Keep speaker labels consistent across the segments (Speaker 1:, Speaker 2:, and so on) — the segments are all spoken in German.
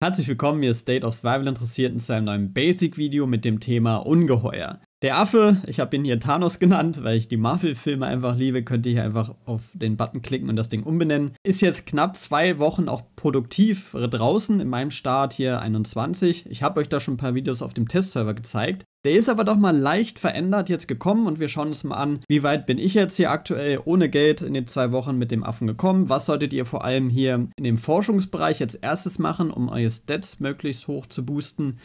Speaker 1: Herzlich willkommen, ihr State of Survival Interessierten, zu einem neuen Basic-Video mit dem Thema Ungeheuer. Der Affe, ich habe ihn hier Thanos genannt, weil ich die Marvel-Filme einfach liebe, könnt ihr hier einfach auf den Button klicken und das Ding umbenennen. Ist jetzt knapp zwei Wochen auch produktiv draußen in meinem Start hier 21. Ich habe euch da schon ein paar Videos auf dem Testserver gezeigt. Der ist aber doch mal leicht verändert jetzt gekommen und wir schauen uns mal an, wie weit bin ich jetzt hier aktuell ohne Geld in den zwei Wochen mit dem Affen gekommen. Was solltet ihr vor allem hier in dem Forschungsbereich jetzt erstes machen, um eure Stats möglichst hoch zu boosten?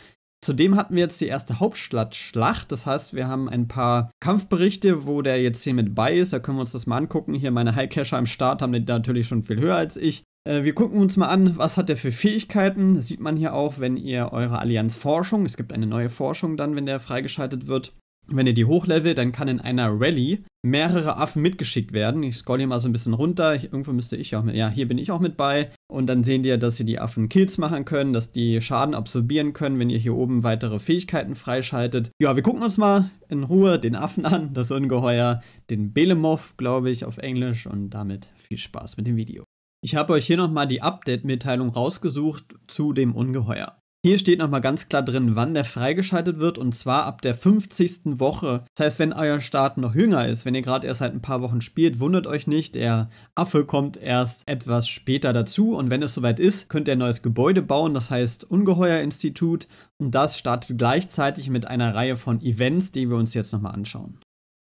Speaker 1: Zudem hatten wir jetzt die erste Hauptstadtschlacht, das heißt, wir haben ein paar Kampfberichte, wo der jetzt hier mit bei ist, da können wir uns das mal angucken. Hier meine High Casher im Start haben den natürlich schon viel höher als ich. Äh, wir gucken uns mal an, was hat der für Fähigkeiten. Das sieht man hier auch, wenn ihr eure Allianz Forschung, es gibt eine neue Forschung dann, wenn der freigeschaltet wird. Wenn ihr die hochlevelt, dann kann in einer Rallye mehrere Affen mitgeschickt werden. Ich scroll hier mal so ein bisschen runter. Irgendwo müsste ich auch mit. Ja, hier bin ich auch mit bei. Und dann seht ihr, dass ihr die Affen Kills machen können, dass die Schaden absorbieren können, wenn ihr hier oben weitere Fähigkeiten freischaltet. Ja, wir gucken uns mal in Ruhe den Affen an, das Ungeheuer, den Belemov, glaube ich, auf Englisch. Und damit viel Spaß mit dem Video. Ich habe euch hier nochmal die Update-Mitteilung rausgesucht zu dem Ungeheuer. Hier steht nochmal ganz klar drin, wann der freigeschaltet wird und zwar ab der 50. Woche. Das heißt, wenn euer Start noch jünger ist, wenn ihr gerade erst seit ein paar Wochen spielt, wundert euch nicht, der Affe kommt erst etwas später dazu und wenn es soweit ist, könnt ihr ein neues Gebäude bauen, das heißt Ungeheuer-Institut und das startet gleichzeitig mit einer Reihe von Events, die wir uns jetzt nochmal anschauen.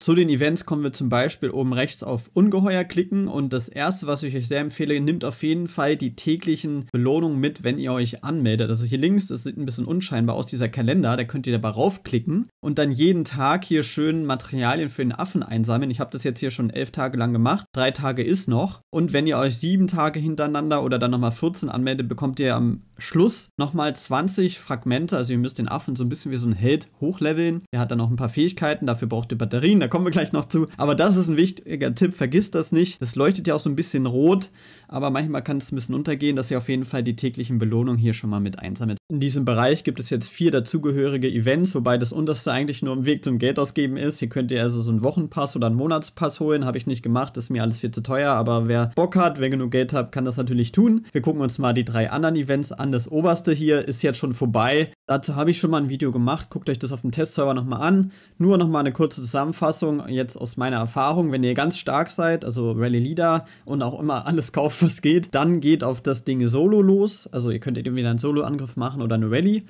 Speaker 1: Zu den Events kommen wir zum Beispiel oben rechts auf Ungeheuer klicken und das erste, was ich euch sehr empfehle, nehmt auf jeden Fall die täglichen Belohnungen mit, wenn ihr euch anmeldet. Also hier links, das sieht ein bisschen unscheinbar aus, dieser Kalender, da könnt ihr dabei raufklicken und dann jeden Tag hier schön Materialien für den Affen einsammeln. Ich habe das jetzt hier schon elf Tage lang gemacht, drei Tage ist noch und wenn ihr euch sieben Tage hintereinander oder dann nochmal 14 anmeldet, bekommt ihr am Schluss nochmal 20 Fragmente, also ihr müsst den Affen so ein bisschen wie so ein Held hochleveln. Er hat dann noch ein paar Fähigkeiten, dafür braucht ihr Batterien, kommen wir gleich noch zu. Aber das ist ein wichtiger Tipp, vergiss das nicht. Das leuchtet ja auch so ein bisschen rot, aber manchmal kann es ein bisschen untergehen, dass ihr auf jeden Fall die täglichen Belohnungen hier schon mal mit einsammelt. In diesem Bereich gibt es jetzt vier dazugehörige Events, wobei das unterste eigentlich nur im Weg zum Geld ausgeben ist. Hier könnt ihr also so einen Wochenpass oder einen Monatspass holen. Habe ich nicht gemacht, ist mir alles viel zu teuer, aber wer Bock hat, wer genug Geld hat, kann das natürlich tun. Wir gucken uns mal die drei anderen Events an. Das oberste hier ist jetzt schon vorbei. Dazu habe ich schon mal ein Video gemacht. Guckt euch das auf dem Testserver nochmal an. Nur nochmal eine kurze Zusammenfassung. Verfassung jetzt aus meiner Erfahrung, wenn ihr ganz stark seid, also Rally Leader und auch immer alles kauft, was geht, dann geht auf das Ding Solo los. Also ihr könnt entweder einen Solo-Angriff machen oder eine Rally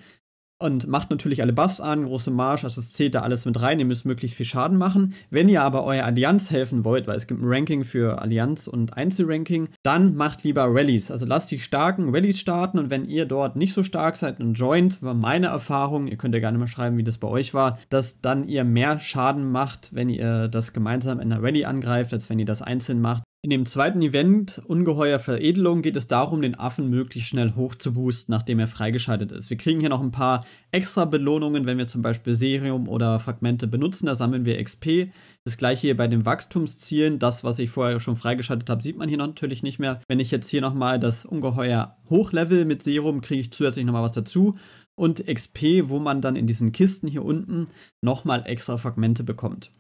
Speaker 1: und macht natürlich alle Buffs an, große Marsch, also es zählt da alles mit rein, ihr müsst möglichst viel Schaden machen. Wenn ihr aber euer Allianz helfen wollt, weil es gibt ein Ranking für Allianz und Einzelranking, dann macht lieber Rallies. Also lasst die starken Rallies starten und wenn ihr dort nicht so stark seid und joint, war meine Erfahrung, ihr könnt ja gerne mal schreiben, wie das bei euch war, dass dann ihr mehr Schaden macht, wenn ihr das gemeinsam in einer Rallye angreift, als wenn ihr das einzeln macht. In dem zweiten Event, Ungeheuer Veredelung, geht es darum, den Affen möglichst schnell hoch zu boosten, nachdem er freigeschaltet ist. Wir kriegen hier noch ein paar extra Belohnungen, wenn wir zum Beispiel Serium oder Fragmente benutzen, da sammeln wir XP. Das gleiche hier bei den Wachstumszielen, das, was ich vorher schon freigeschaltet habe, sieht man hier natürlich nicht mehr. Wenn ich jetzt hier nochmal das Ungeheuer hochlevel mit Serum, kriege ich zusätzlich nochmal was dazu und XP, wo man dann in diesen Kisten hier unten nochmal extra Fragmente bekommt.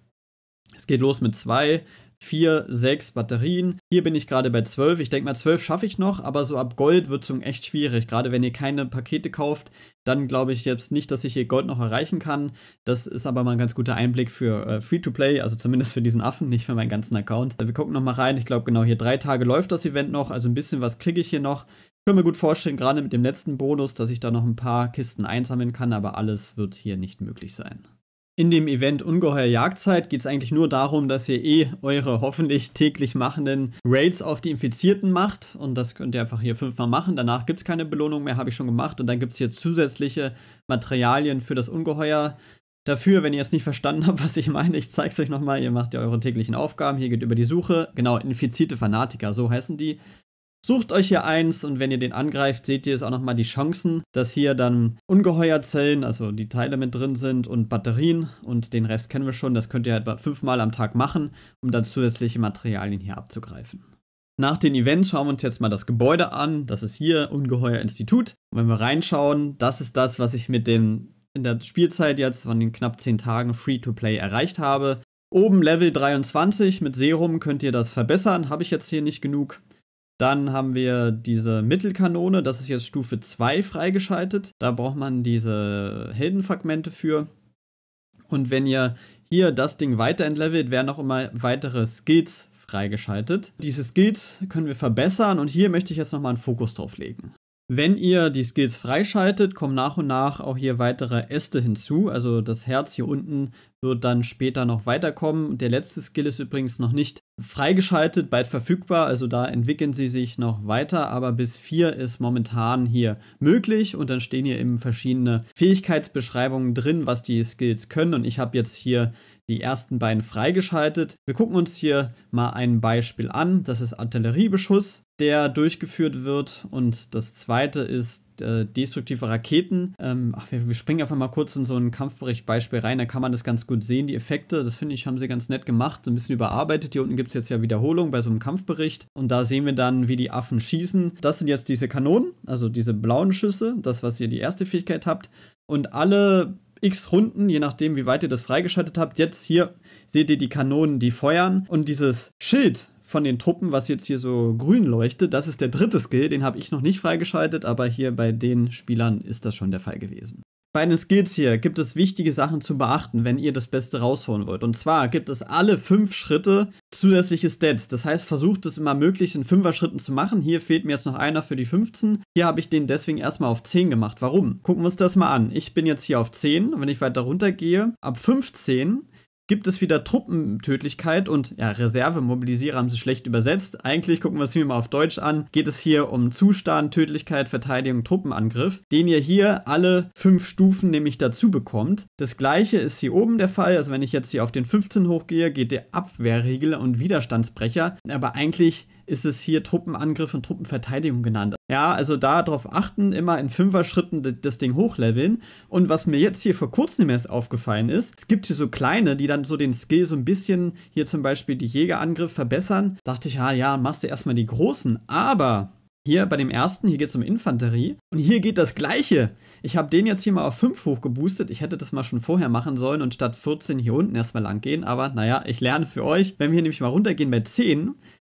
Speaker 1: Es geht los mit zwei 4, 6 Batterien. Hier bin ich gerade bei 12. Ich denke mal, 12 schaffe ich noch, aber so ab Gold wird es echt schwierig. Gerade wenn ihr keine Pakete kauft, dann glaube ich jetzt nicht, dass ich hier Gold noch erreichen kann. Das ist aber mal ein ganz guter Einblick für äh, Free-to-Play, also zumindest für diesen Affen, nicht für meinen ganzen Account. Wir gucken nochmal rein. Ich glaube, genau hier drei Tage läuft das Event noch, also ein bisschen was kriege ich hier noch. Ich kann mir gut vorstellen, gerade mit dem letzten Bonus, dass ich da noch ein paar Kisten einsammeln kann, aber alles wird hier nicht möglich sein. In dem Event Ungeheuer Jagdzeit geht es eigentlich nur darum, dass ihr eh eure hoffentlich täglich machenden Raids auf die Infizierten macht. Und das könnt ihr einfach hier fünfmal machen. Danach gibt es keine Belohnung mehr, habe ich schon gemacht. Und dann gibt es hier zusätzliche Materialien für das Ungeheuer. Dafür, wenn ihr es nicht verstanden habt, was ich meine, ich zeige es euch nochmal. Ihr macht ja eure täglichen Aufgaben. Hier geht über die Suche. Genau, infizierte Fanatiker, so heißen die. Sucht euch hier eins und wenn ihr den angreift, seht ihr es auch nochmal die Chancen, dass hier dann Ungeheuerzellen, also die Teile mit drin sind und Batterien und den Rest kennen wir schon. Das könnt ihr etwa halt fünfmal am Tag machen, um dann zusätzliche Materialien hier abzugreifen. Nach den Events schauen wir uns jetzt mal das Gebäude an. Das ist hier Ungeheuer Institut. Und wenn wir reinschauen, das ist das, was ich mit dem in der Spielzeit jetzt von den knapp 10 Tagen Free-to-Play erreicht habe. Oben Level 23 mit Serum könnt ihr das verbessern, habe ich jetzt hier nicht genug. Dann haben wir diese Mittelkanone, das ist jetzt Stufe 2 freigeschaltet. Da braucht man diese Heldenfragmente für. Und wenn ihr hier das Ding weiter entlevelt, werden auch immer weitere Skills freigeschaltet. Diese Skills können wir verbessern und hier möchte ich jetzt nochmal einen Fokus drauf legen. Wenn ihr die Skills freischaltet, kommen nach und nach auch hier weitere Äste hinzu. Also das Herz hier unten wird dann später noch weiterkommen. Der letzte Skill ist übrigens noch nicht freigeschaltet, bald verfügbar. Also da entwickeln sie sich noch weiter, aber bis 4 ist momentan hier möglich und dann stehen hier eben verschiedene Fähigkeitsbeschreibungen drin, was die Skills können. Und ich habe jetzt hier die ersten beiden freigeschaltet. Wir gucken uns hier mal ein Beispiel an. Das ist Artilleriebeschuss, der durchgeführt wird. Und das zweite ist äh, destruktive Raketen. Ähm, ach, wir, wir, springen einfach mal kurz in so ein Kampfbericht-Beispiel rein. Da kann man das ganz gut sehen. Die Effekte, das finde ich, haben sie ganz nett gemacht. So ein bisschen überarbeitet. Hier unten gibt es jetzt ja Wiederholung bei so einem Kampfbericht. Und da sehen wir dann, wie die Affen schießen. Das sind jetzt diese Kanonen, also diese blauen Schüsse. Das, was ihr die erste Fähigkeit habt. Und alle x Runden, je nachdem, wie weit ihr das freigeschaltet habt. Jetzt hier seht ihr die Kanonen, die feuern. Und dieses Schild von den Truppen, was jetzt hier so grün leuchtet, das ist der dritte Skill. Den habe ich noch nicht freigeschaltet, aber hier bei den Spielern ist das schon der Fall gewesen. Bei den Skills hier gibt es wichtige Sachen zu beachten, wenn ihr das Beste rausholen wollt. Und zwar gibt es alle fünf Schritte zusätzliche Stats. Das heißt, versucht es immer möglich in fünfer Schritten zu machen. Hier fehlt mir jetzt noch einer für die 15. Hier habe ich den deswegen erstmal auf 10 gemacht. Warum? Gucken wir uns das mal an. Ich bin jetzt hier auf 10. Wenn ich weiter runter gehe, ab 15 gibt es wieder Truppentödlichkeit und ja, mobilisieren haben sie schlecht übersetzt. Eigentlich gucken wir es hier mal auf Deutsch an. Geht es hier um Zustand, Tödlichkeit, Verteidigung, Truppenangriff, den ihr hier alle fünf Stufen nämlich dazu bekommt. Das gleiche ist hier oben der Fall. Also wenn ich jetzt hier auf den 15 hochgehe, geht der Abwehrriegel und Widerstandsbrecher. Aber eigentlich ist es hier Truppenangriff und Truppenverteidigung genannt. Ja, also darauf achten, immer in Fünfer-Schritten das Ding hochleveln. Und was mir jetzt hier vor kurzem erst aufgefallen ist, es gibt hier so kleine, die dann so den Skill so ein bisschen, hier zum Beispiel die Jägerangriff verbessern. dachte ich, ja, ah ja, machst du erstmal die großen. Aber hier bei dem ersten, hier geht es um Infanterie. Und hier geht das Gleiche. Ich habe den jetzt hier mal auf 5 hochgeboostet. Ich hätte das mal schon vorher machen sollen und statt 14 hier unten erstmal lang gehen. Aber naja, ich lerne für euch. Wenn wir hier nämlich mal runtergehen bei 10,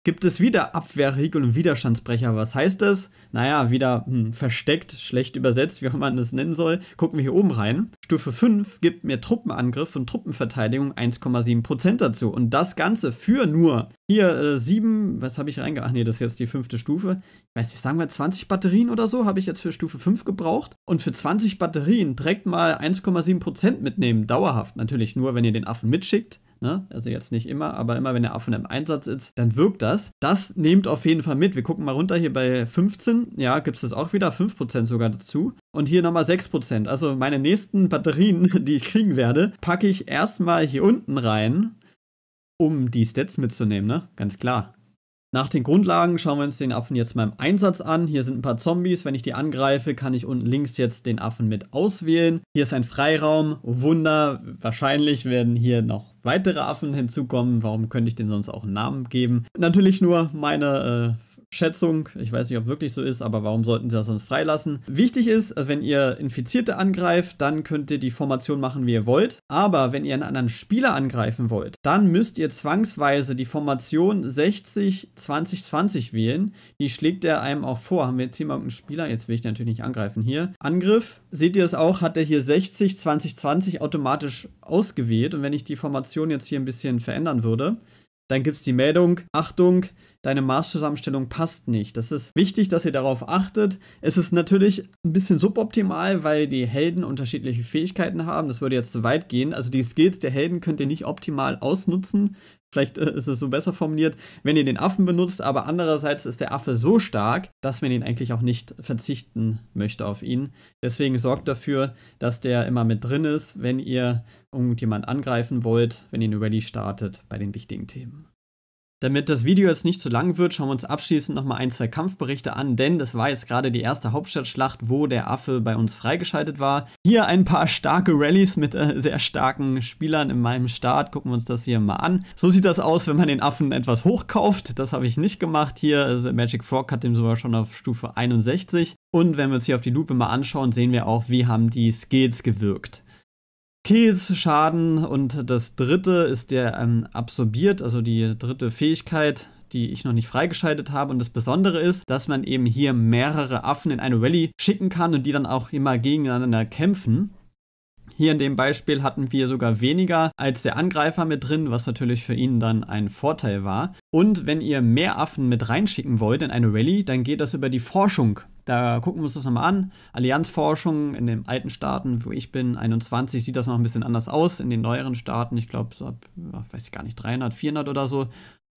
Speaker 1: gibt es wieder Abwehrvehikel und Widerstandsbrecher. Was heißt das? Naja, wieder hm, versteckt, schlecht übersetzt, wie auch man das nennen soll. Gucken wir hier oben rein. Stufe 5 gibt mir Truppenangriff und Truppenverteidigung 1,7% dazu. Und das Ganze für nur hier äh, 7, was habe ich reingebracht? Ach nee, das ist jetzt die fünfte Stufe. Ich weiß nicht, sagen wir 20 Batterien oder so habe ich jetzt für Stufe 5 gebraucht. Und für 20 Batterien direkt mal 1,7% mitnehmen, dauerhaft. Natürlich nur, wenn ihr den Affen mitschickt ne? also jetzt nicht immer, aber immer wenn der Affen im Einsatz ist, dann wirkt das. Das nehmt auf jeden Fall mit. Wir gucken mal runter hier bei 15, ja, gibt es das auch wieder, 5% sogar dazu. Und hier nochmal 6%. Also meine nächsten Batterien, die ich kriegen werde, packe ich erstmal hier unten rein, um die Stats mitzunehmen, ne? Ganz klar. Nach den Grundlagen schauen wir uns den Affen jetzt mal im Einsatz an. Hier sind ein paar Zombies. Wenn ich die angreife, kann ich unten links jetzt den Affen mit auswählen. Hier ist ein Freiraum. Oh Wunder, wahrscheinlich werden hier noch weitere Affen hinzukommen. Warum könnte ich denen sonst auch einen Namen geben? Natürlich nur meine äh, Schätzung. Ich weiß nicht, ob wirklich so ist, aber warum sollten sie das sonst freilassen? Wichtig ist, also wenn ihr Infizierte angreift, dann könnt ihr die Formation machen, wie ihr wollt. Aber wenn ihr einen anderen Spieler angreifen wollt, dann müsst ihr zwangsweise die Formation 60-20-20 wählen. Die schlägt er einem auch vor. Haben wir jetzt hier mal einen Spieler? Jetzt will ich natürlich nicht angreifen hier. Angriff, seht ihr es auch, hat er hier 60-20-20 automatisch ausgewählt. Und wenn ich die Formation jetzt hier ein bisschen verändern würde, dann gibt es die Meldung, Achtung, deine Maßzusammenstellung passt nicht. Das ist wichtig, dass ihr darauf achtet. Es ist natürlich ein bisschen suboptimal, weil die Helden unterschiedliche Fähigkeiten haben. Das würde jetzt zu weit gehen. Also die Skills der Helden könnt ihr nicht optimal ausnutzen. Vielleicht äh, ist es so besser formuliert, wenn ihr den Affen benutzt, aber andererseits ist der Affe so stark, dass man ihn eigentlich auch nicht verzichten möchte auf ihn. Deswegen sorgt dafür, dass der immer mit drin ist, wenn ihr irgendjemand angreifen wollt, wenn ihr eine Rallye startet bei den wichtigen Themen. Damit das Video jetzt nicht zu lang wird, schauen wir uns abschließend nochmal ein, zwei Kampfberichte an, denn das war jetzt gerade die erste Hauptstadtschlacht, wo der Affe bei uns freigeschaltet war. Hier ein paar starke Rallyes mit äh, sehr starken Spielern in meinem Start. Gucken wir uns das hier mal an. So sieht das aus, wenn man den Affen etwas hochkauft. Das habe ich nicht gemacht hier. Also Magic Frog hat den sogar schon auf Stufe 61. Und wenn wir uns hier auf die Lupe mal anschauen, sehen wir auch, wie haben die Skills gewirkt. Kills, Schaden und das dritte ist der ähm, absorbiert, also die dritte Fähigkeit, die ich noch nicht freigeschaltet habe. Und das Besondere ist, dass man eben hier mehrere Affen in eine Rallye schicken kann und die dann auch immer gegeneinander kämpfen. Hier in dem Beispiel hatten wir sogar weniger als der Angreifer mit drin, was natürlich für ihn dann ein Vorteil war. Und wenn ihr mehr Affen mit reinschicken wollt in eine Rallye, dann geht das über die Forschung. Da gucken wir uns das nochmal an. Allianzforschung in den alten Staaten, wo ich bin, 21, sieht das noch ein bisschen anders aus. In den neueren Staaten, ich glaube, so weiß ich gar nicht, 300, 400 oder so,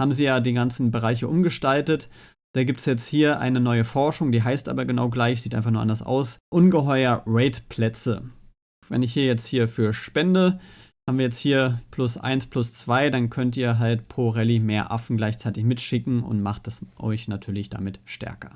Speaker 1: haben sie ja die ganzen Bereiche umgestaltet. Da gibt es jetzt hier eine neue Forschung, die heißt aber genau gleich, sieht einfach nur anders aus. Ungeheuer Raid-Plätze wenn ich hier jetzt hier für Spende, haben wir jetzt hier plus 1 plus 2, dann könnt ihr halt pro Rallye mehr Affen gleichzeitig mitschicken und macht es euch natürlich damit stärker.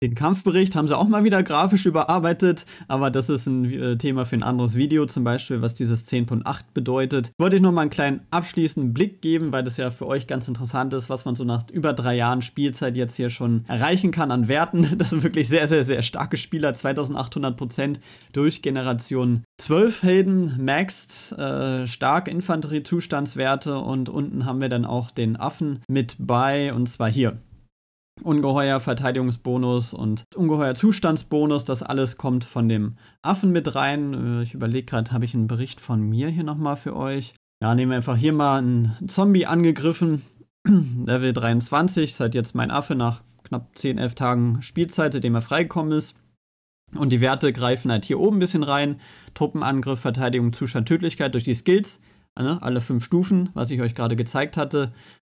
Speaker 1: Den Kampfbericht haben sie auch mal wieder grafisch überarbeitet, aber das ist ein äh, Thema für ein anderes Video, zum Beispiel, was dieses 10.8 bedeutet. Wollte ich nochmal einen kleinen abschließenden Blick geben, weil das ja für euch ganz interessant ist, was man so nach über drei Jahren Spielzeit jetzt hier schon erreichen kann an Werten. Das sind wirklich sehr, sehr, sehr starke Spieler, 2800 Prozent durch Generation 12 Helden, maxed, äh, stark Infanteriezustandswerte und unten haben wir dann auch den Affen mit bei und zwar hier. Ungeheuer Verteidigungsbonus und Ungeheuer Zustandsbonus, das alles kommt von dem Affen mit rein. Äh, ich überlege gerade, habe ich einen Bericht von mir hier nochmal für euch? Ja, nehmen wir einfach hier mal einen Zombie angegriffen. Level 23, ist halt jetzt mein Affe nach knapp 10, 11 Tagen Spielzeit, seitdem er freigekommen ist. Und die Werte greifen halt hier oben ein bisschen rein. Truppenangriff, Verteidigung, Zustand, Tödlichkeit durch die Skills. Alle fünf Stufen, was ich euch gerade gezeigt hatte.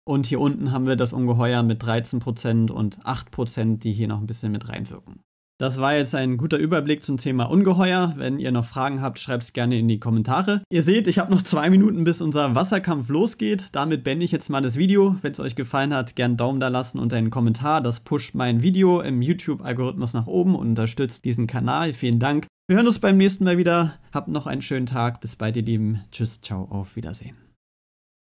Speaker 1: Und hier unten haben wir das Ungeheuer mit 13% und 8%, die hier noch ein bisschen mit reinwirken. Das war jetzt ein guter Überblick zum Thema Ungeheuer. Wenn ihr noch Fragen habt, schreibt es gerne in die Kommentare. Ihr seht, ich habe noch zwei Minuten, bis unser Wasserkampf losgeht. Damit beende ich jetzt mal das Video. Wenn es euch gefallen hat, gerne einen Daumen da lassen und einen Kommentar. Das pusht mein Video im YouTube-Algorithmus nach oben und unterstützt diesen Kanal. Vielen Dank. Wir hören uns beim nächsten Mal wieder. Habt noch einen schönen Tag. Bis bald, ihr Lieben. Tschüss, ciao, auf Wiedersehen.